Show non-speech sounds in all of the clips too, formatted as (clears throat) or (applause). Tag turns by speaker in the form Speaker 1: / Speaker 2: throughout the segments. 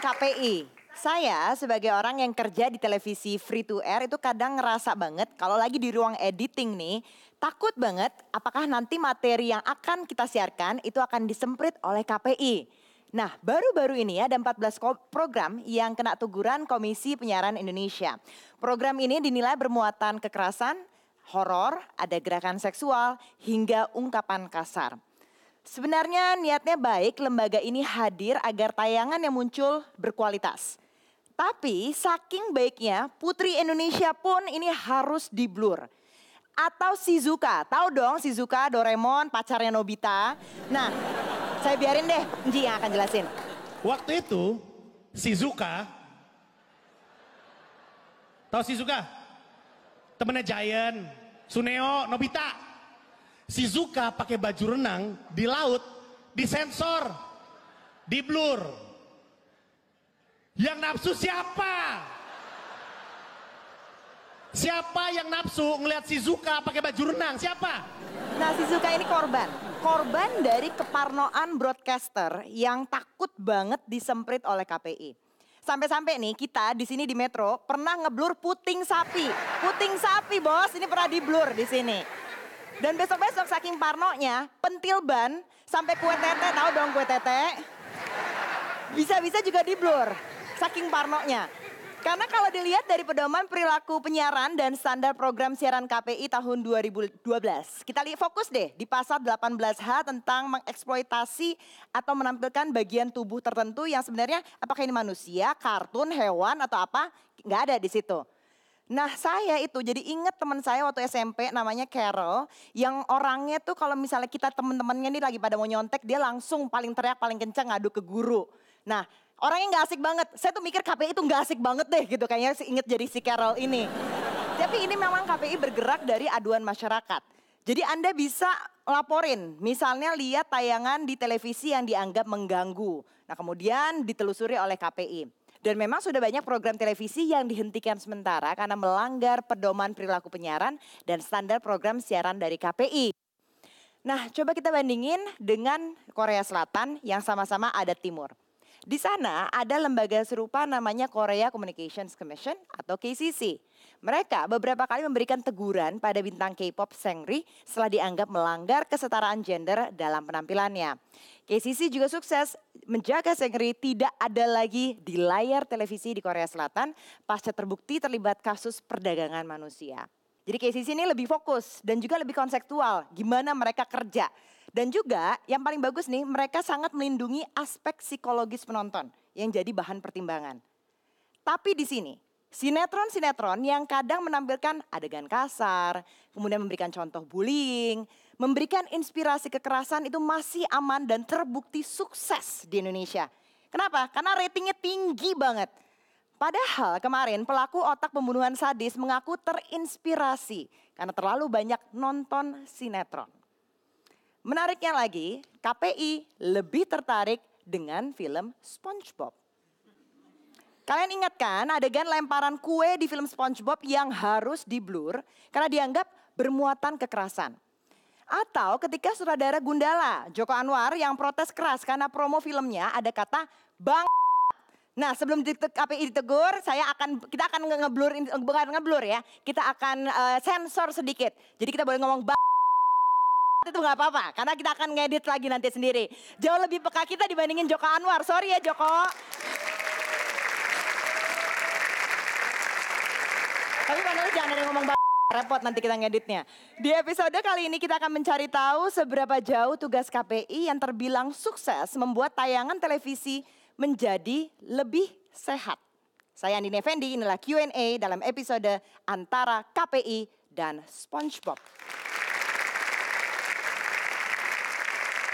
Speaker 1: KPI. Saya sebagai orang yang kerja di televisi free to air itu kadang ngerasa banget kalau lagi di ruang editing nih, takut banget apakah nanti materi yang akan kita siarkan itu akan disemprit oleh KPI. Nah, baru-baru ini ada 14 program yang kena teguran Komisi Penyiaran Indonesia. Program ini dinilai bermuatan kekerasan, horor, ada gerakan seksual, hingga ungkapan kasar. Sebenarnya niatnya baik lembaga ini hadir agar tayangan yang muncul berkualitas. Tapi saking baiknya Putri Indonesia pun ini harus diblur. Atau Shizuka, tahu dong Shizuka Doraemon pacarnya Nobita. Nah,
Speaker 2: saya biarin deh Nji yang akan jelasin. Waktu itu Shizuka, tahu Shizuka? Temennya Giant, Suneo, Nobita si Zuka pakai baju renang di laut disensor di blur yang nafsu siapa siapa yang nafsu ngelihat si Zuka
Speaker 1: pakai baju renang siapa nah si Zuka ini korban korban dari keparnoan broadcaster yang takut banget disemprit oleh KPI sampai-sampai nih kita di sini di Metro pernah ngeblur puting sapi. Puting sapi, Bos. Ini pernah diblur di sini. Dan besok-besok saking parnonya, pentil ban sampai kue tete, tahu dong kue tete? Bisa-bisa juga di blur, saking parnonya. Karena kalau dilihat dari pedoman perilaku penyiaran dan standar program siaran KPI tahun 2012. Kita lihat fokus deh di pasal 18H tentang mengeksploitasi atau menampilkan bagian tubuh tertentu yang sebenarnya apakah ini manusia, kartun, hewan atau apa? Nggak ada di situ. Nah saya itu jadi inget teman saya waktu SMP namanya Carol. Yang orangnya tuh kalau misalnya kita temen-temennya nih lagi pada mau nyontek dia langsung paling teriak paling kenceng ngadu ke guru. Nah orangnya gak asik banget. Saya tuh mikir KPI itu gak asik banget deh gitu kayaknya inget jadi si Carol ini. Tapi ini memang KPI bergerak dari aduan masyarakat. Jadi Anda bisa laporin, misalnya lihat tayangan di televisi yang dianggap mengganggu. Nah kemudian ditelusuri oleh KPI. Dan memang sudah banyak program televisi yang dihentikan sementara karena melanggar pedoman perilaku penyiaran dan standar program siaran dari KPI. Nah, coba kita bandingin dengan Korea Selatan yang sama-sama ada timur. Di sana ada lembaga serupa namanya Korea Communications Commission atau KCC. Mereka beberapa kali memberikan teguran pada bintang K-pop Sengri setelah dianggap melanggar kesetaraan gender dalam penampilannya. KCC juga sukses menjaga Sengri tidak ada lagi di layar televisi di Korea Selatan pasca terbukti terlibat kasus perdagangan manusia. Jadi KCC ini lebih fokus dan juga lebih konseptual gimana mereka kerja. Dan juga yang paling bagus nih mereka sangat melindungi aspek psikologis penonton yang jadi bahan pertimbangan. Tapi di sini Sinetron-sinetron yang kadang menampilkan adegan kasar, kemudian memberikan contoh bullying, memberikan inspirasi kekerasan itu masih aman dan terbukti sukses di Indonesia. Kenapa? Karena ratingnya tinggi banget. Padahal kemarin pelaku otak pembunuhan sadis mengaku terinspirasi karena terlalu banyak nonton sinetron. Menariknya lagi, KPI lebih tertarik dengan film SpongeBob. Kalian ingat kan adegan lemparan kue di film SpongeBob yang harus diblur karena dianggap bermuatan kekerasan. Atau ketika sutradara Gundala, Joko Anwar yang protes keras karena promo filmnya ada kata bang. Nah sebelum KPI ditegur, saya akan kita akan ngeblur bukan ngeblur ya, kita akan uh, sensor sedikit. Jadi kita boleh ngomong bang itu nggak apa-apa karena kita akan ngedit lagi nanti sendiri. Jauh lebih peka kita dibandingin Joko Anwar. Sorry ya Joko. Tapi panelis jangan ada yang ngomong repot nanti kita ngeditnya. Di episode kali ini kita akan mencari tahu seberapa jauh tugas KPI yang terbilang sukses membuat tayangan televisi menjadi lebih sehat. Saya Andi Effendi, inilah Q&A dalam episode antara KPI dan SpongeBob.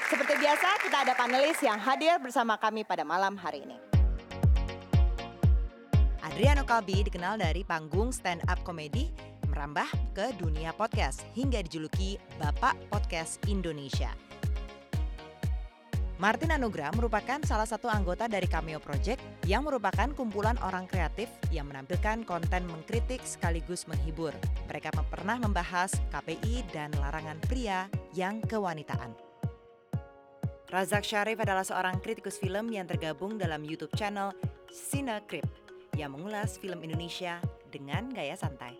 Speaker 1: Seperti biasa kita ada panelis yang hadir bersama kami pada malam hari ini. Adriano Kalbi dikenal dari panggung stand-up komedi merambah ke dunia podcast hingga dijuluki Bapak Podcast Indonesia. Martin Anugrah merupakan salah satu anggota dari Cameo Project yang merupakan kumpulan orang kreatif yang menampilkan konten mengkritik sekaligus menghibur. Mereka pernah membahas KPI dan larangan pria yang kewanitaan. Razak Syarif adalah seorang kritikus film yang tergabung dalam YouTube channel Cinecrypt yang mengulas film Indonesia dengan gaya santai.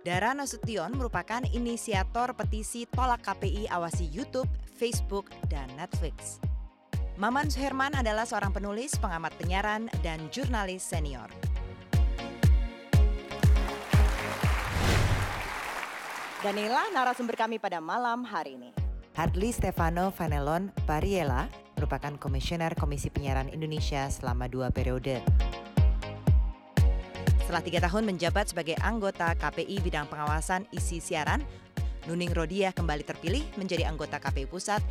Speaker 1: Dara Nasution merupakan inisiator petisi tolak KPI awasi YouTube, Facebook, dan Netflix. Maman Suherman adalah seorang penulis, pengamat penyiaran, dan jurnalis senior. Dan inilah narasumber kami pada malam hari ini. Hadli Stefano Vanelon Pariela merupakan komisioner Komisi Penyiaran Indonesia selama dua periode. Setelah tiga tahun menjabat sebagai anggota KPI bidang pengawasan isi siaran, Nuning Rodia kembali terpilih menjadi anggota KPI Pusat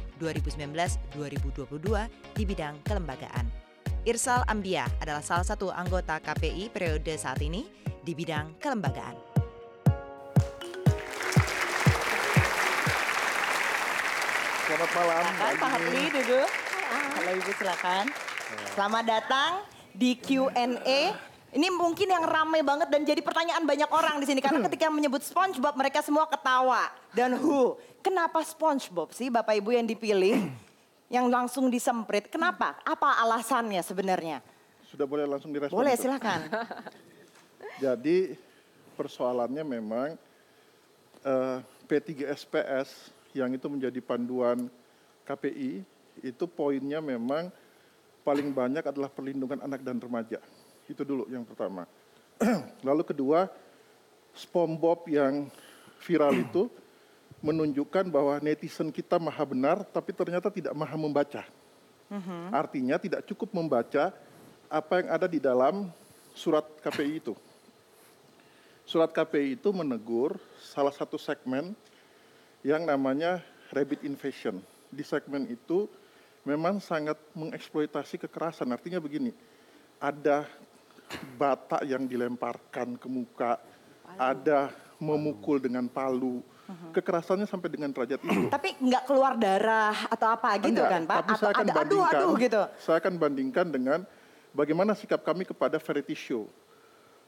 Speaker 1: 2019-2022 di bidang kelembagaan. Irsal Ambia adalah salah satu anggota KPI periode saat ini di bidang kelembagaan.
Speaker 3: Selamat malam. selamat Pak Hapli,
Speaker 1: duduk. Halo Ibu silakan. Selamat datang di Q&A ini mungkin yang ramai banget dan jadi pertanyaan banyak orang di sini karena hmm. ketika menyebut SpongeBob mereka semua ketawa dan who. Kenapa SpongeBob sih Bapak Ibu yang dipilih (clears throat) yang langsung disemprit? Kenapa? Apa alasannya sebenarnya?
Speaker 3: Sudah boleh langsung direspon. Boleh, itu. silakan. (laughs) jadi persoalannya memang uh, eh, P3SPS yang itu menjadi panduan KPI itu poinnya memang paling banyak adalah perlindungan anak dan remaja. Itu dulu yang pertama. (clears throat) Lalu kedua, SpongeBob yang viral itu menunjukkan bahwa netizen kita maha benar, tapi ternyata tidak maha membaca. Uh-huh. Artinya tidak cukup membaca apa yang ada di dalam surat KPI itu. Surat KPI itu menegur salah satu segmen yang namanya rabbit invasion. Di segmen itu memang sangat mengeksploitasi kekerasan. Artinya begini, ada bata yang dilemparkan ke muka, ada memukul dengan palu. Uh-huh. Kekerasannya sampai dengan derajat itu. (clears throat)
Speaker 1: Tapi nggak keluar darah atau apa gitu Enggak, kan Pak? Tapi atau saya akan ada, bandingkan, aduh, aduh, gitu.
Speaker 3: Saya akan bandingkan dengan bagaimana sikap kami kepada variety show.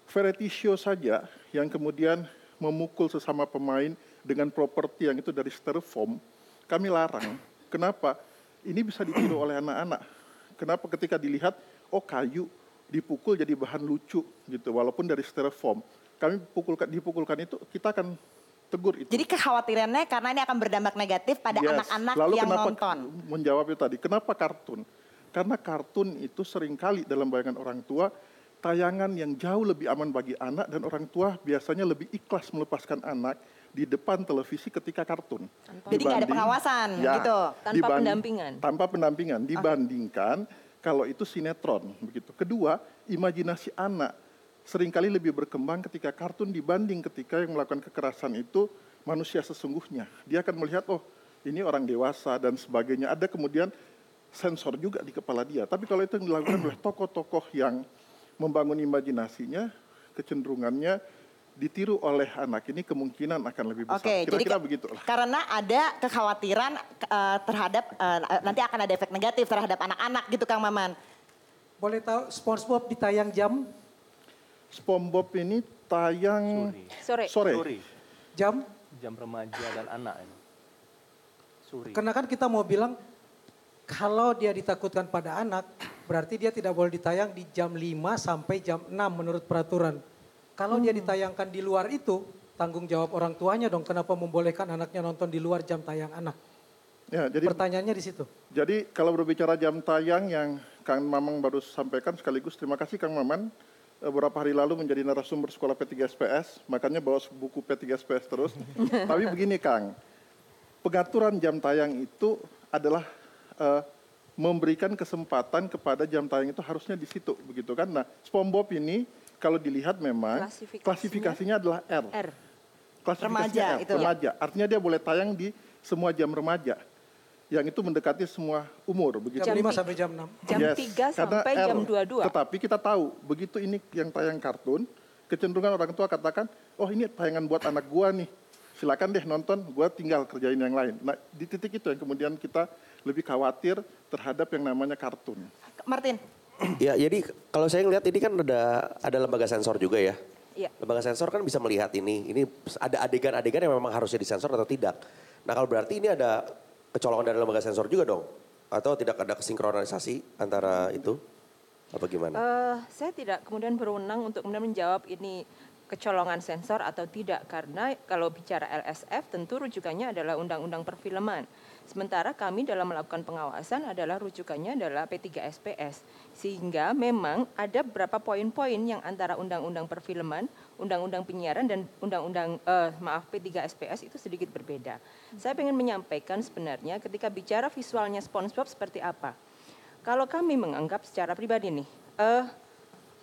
Speaker 3: Variety show saja yang kemudian memukul sesama pemain dengan properti yang itu dari styrofoam, kami larang. Kenapa? Ini bisa ditiru oleh anak-anak. Kenapa ketika dilihat, oh kayu, dipukul jadi bahan lucu gitu walaupun dari styrofoam kami pukulkan dipukulkan itu kita akan tegur itu. Jadi
Speaker 1: kekhawatirannya karena ini akan berdampak negatif pada anak-anak yes. yang kenapa nonton.
Speaker 3: Menjawab itu tadi, kenapa kartun? Karena kartun itu seringkali dalam bayangan orang tua tayangan yang jauh lebih aman bagi anak dan orang tua biasanya lebih ikhlas melepaskan anak di depan televisi ketika kartun. Tanpa. Jadi nggak ada pengawasan ya, gitu, tanpa pendampingan. Tanpa pendampingan dibandingkan okay kalau itu sinetron begitu. Kedua, imajinasi anak seringkali lebih berkembang ketika kartun dibanding ketika yang melakukan kekerasan itu manusia sesungguhnya. Dia akan melihat oh ini orang dewasa dan sebagainya. Ada kemudian sensor juga di kepala dia. Tapi kalau itu yang dilakukan oleh tokoh-tokoh yang membangun imajinasinya, kecenderungannya ditiru oleh anak ini kemungkinan akan lebih besar. Oke, okay, Kira-kira jadi begitu.
Speaker 1: Karena ada kekhawatiran uh, terhadap uh, nanti akan ada efek negatif
Speaker 2: terhadap anak-anak gitu Kang Maman. Boleh tahu SpongeBob ditayang jam?
Speaker 3: SpongeBob ini tayang sore. Sore. sore. Jam? Jam remaja dan anak ini. Suri. Karena kan kita mau bilang kalau
Speaker 2: dia ditakutkan pada anak, berarti dia tidak boleh ditayang di jam 5 sampai jam 6 menurut peraturan. Kalau hmm. dia ditayangkan di luar itu, tanggung jawab orang tuanya dong. Kenapa membolehkan anaknya nonton di luar jam tayang anak?
Speaker 3: Ya, jadi pertanyaannya di situ. Jadi kalau berbicara jam tayang yang Kang Mamang baru sampaikan sekaligus terima kasih Kang Maman eh, beberapa hari lalu menjadi narasumber sekolah P3SPS, makanya bawa buku P3SPS terus. (laughs) Tapi begini Kang, pengaturan jam tayang itu adalah uh, memberikan kesempatan kepada jam tayang itu harusnya di situ begitu kan. Nah, SpongeBob ini kalau dilihat memang klasifikasinya, klasifikasinya adalah R. R. Klasifikasinya remaja, R, itu ya? remaja. Artinya dia boleh tayang di semua jam remaja. Yang itu mendekati semua umur begitu. Jam 5 sampai jam 6. Jam yes, 3 sampai R. jam 22. Tetapi kita tahu begitu ini yang tayang kartun, kecenderungan orang tua katakan, "Oh, ini tayangan buat anak gua nih." silakan deh nonton, gua tinggal kerjain yang lain. Nah di titik itu yang kemudian kita lebih khawatir terhadap yang namanya kartun. Martin,
Speaker 2: ya jadi kalau saya ngelihat ini kan ada ada lembaga sensor juga ya. Iya. Lembaga sensor kan bisa melihat ini, ini ada adegan-adegan yang memang harusnya disensor atau tidak. Nah kalau berarti ini ada kecolongan dari lembaga sensor juga dong, atau tidak ada kesinkronisasi antara itu apa gimana?
Speaker 4: Uh, saya tidak kemudian berwenang untuk kemudian menjawab ini kecolongan sensor atau tidak karena kalau bicara LSF tentu rujukannya adalah undang-undang perfilman. Sementara kami dalam melakukan pengawasan adalah rujukannya adalah P3SPS. Sehingga memang ada beberapa poin-poin yang antara undang-undang perfilman, undang-undang penyiaran dan undang-undang uh, maaf P3 SPS itu sedikit berbeda. Hmm. Saya ingin menyampaikan sebenarnya ketika bicara visualnya SpongeBob seperti apa. Kalau kami menganggap secara pribadi nih, uh,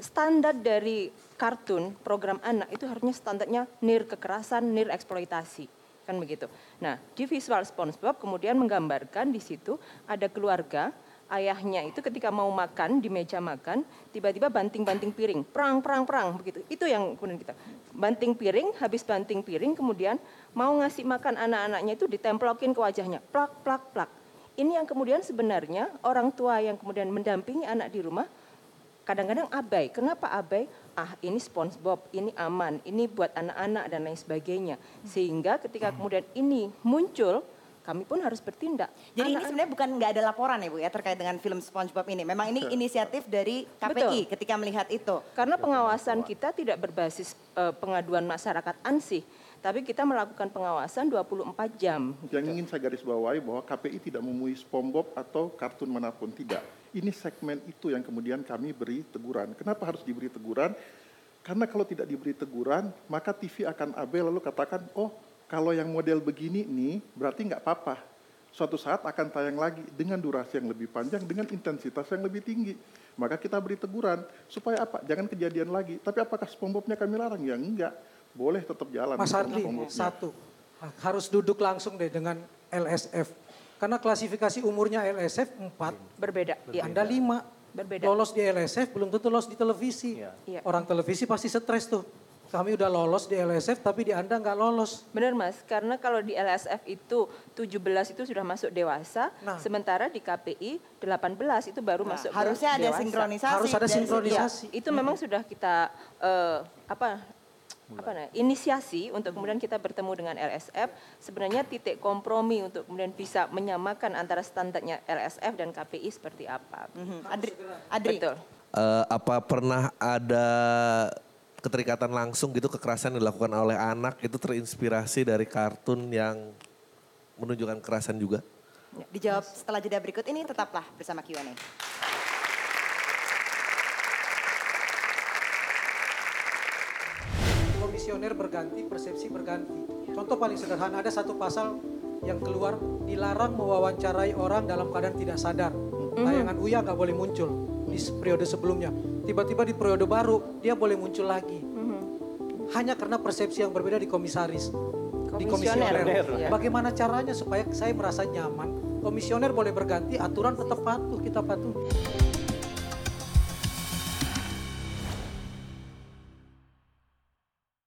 Speaker 4: standar dari kartun program anak itu harusnya standarnya nir kekerasan, nir eksploitasi kan begitu. Nah, di visual SpongeBob kemudian menggambarkan di situ ada keluarga ayahnya itu ketika mau makan di meja makan tiba-tiba banting-banting piring perang perang perang begitu itu yang kemudian kita banting piring habis banting piring kemudian mau ngasih makan anak-anaknya itu ditemplokin ke wajahnya plak plak plak ini yang kemudian sebenarnya orang tua yang kemudian mendampingi anak di rumah kadang-kadang abai kenapa abai ah ini SpongeBob ini aman ini buat anak-anak dan lain sebagainya sehingga ketika kemudian ini muncul kami pun harus bertindak. Jadi Anak ini sebenarnya bukan nggak ada laporan ya Bu ya terkait dengan film SpongeBob ini. Memang ini inisiatif dari KPI Betul. ketika melihat itu. Karena pengawasan kita tidak berbasis uh, pengaduan masyarakat ansih, tapi kita melakukan pengawasan
Speaker 3: 24 jam. Gitu. Yang ingin saya garis bawahi bahwa KPI tidak memuji SpongeBob atau kartun manapun tidak. Ini segmen itu yang kemudian kami beri teguran. Kenapa harus diberi teguran? Karena kalau tidak diberi teguran, maka TV akan abel lalu katakan, oh kalau yang model begini nih, berarti nggak apa-apa. Suatu saat akan tayang lagi dengan durasi yang lebih panjang, dengan intensitas yang lebih tinggi. Maka kita beri teguran supaya apa? Jangan kejadian lagi. Tapi apakah SpongeBobnya kami larang? Ya enggak. Boleh tetap jalan. Mas Ardi, satu.
Speaker 2: Harus duduk langsung deh dengan LSF. Karena klasifikasi umurnya LSF empat Berbeda. Ya. Anda lima Berbeda. Lolos di LSF belum tentu lolos di televisi. Ya. Orang televisi
Speaker 4: pasti stres tuh kami udah lolos di LSF tapi di Anda nggak lolos. Benar Mas, karena kalau di LSF itu 17 itu sudah masuk dewasa, nah. sementara di KPI 18 itu baru nah, masuk Harusnya ada sinkronisasi. Harus ada iya, sinkronisasi. Ya, itu hmm. memang sudah kita uh, apa apa nah, inisiasi untuk hmm. kemudian kita bertemu dengan LSF sebenarnya titik kompromi untuk kemudian bisa menyamakan antara standarnya LSF dan KPI seperti apa. -hmm. Adri, Adri. Betul.
Speaker 2: Uh, apa pernah ada
Speaker 3: keterikatan langsung gitu kekerasan yang dilakukan oleh anak itu terinspirasi dari kartun yang menunjukkan kekerasan juga?
Speaker 1: Ya, dijawab setelah jeda berikut ini tetaplah
Speaker 2: bersama Q&A. Komisioner berganti, persepsi berganti. Contoh paling sederhana ada satu pasal yang keluar dilarang mewawancarai orang dalam keadaan tidak sadar. Mm-hmm. Tayangan Uya nggak boleh muncul di periode sebelumnya. Tiba-tiba di periode baru dia boleh muncul lagi. Mm-hmm. Hanya karena persepsi yang berbeda di komisaris,
Speaker 4: komisioner. di komisioner.
Speaker 2: Ya. Bagaimana caranya supaya saya merasa nyaman? Komisioner boleh berganti, aturan tetap patuh kita patuh.